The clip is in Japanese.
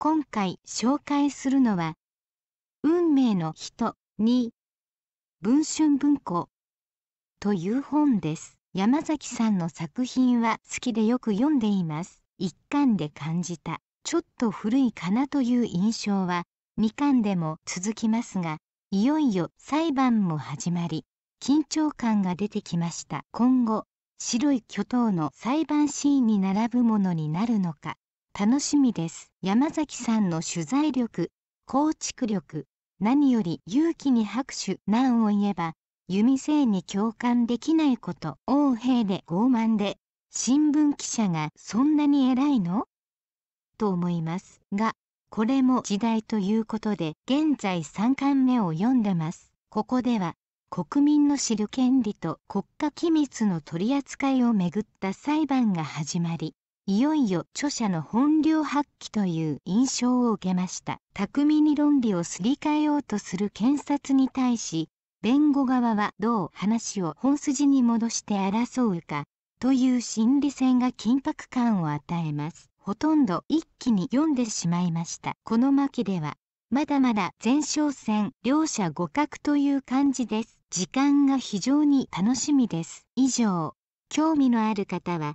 今回紹介するのは「運命の人に文春文庫」という本です。山崎さんの作品は好きでよく読んでいます。1巻で感じたちょっと古いかなという印象は2巻でも続きますがいよいよ裁判も始まり緊張感が出てきました今後白い巨頭の裁判シーンに並ぶものになるのか楽しみです山崎さんの取材力構築力何より勇気に拍手何を言えば弓性に共感できないこと横兵で傲慢で新聞記者がそんなに偉いのと思いますがこれも時代ということで現在3巻目を読んでますここでは国民の知る権利と国家機密の取り扱いをめぐった裁判が始まりいよいよ著者の本領発揮という印象を受けました巧みに論理をすり替えようとする検察に対し弁護側はどう話を本筋に戻して争うかという心理戦が緊迫感を与えますほとんど一気に読んでしまいましたこの巻ではまだまだ前哨戦両者互角という感じです時間が非常に楽しみです以上興味のある方は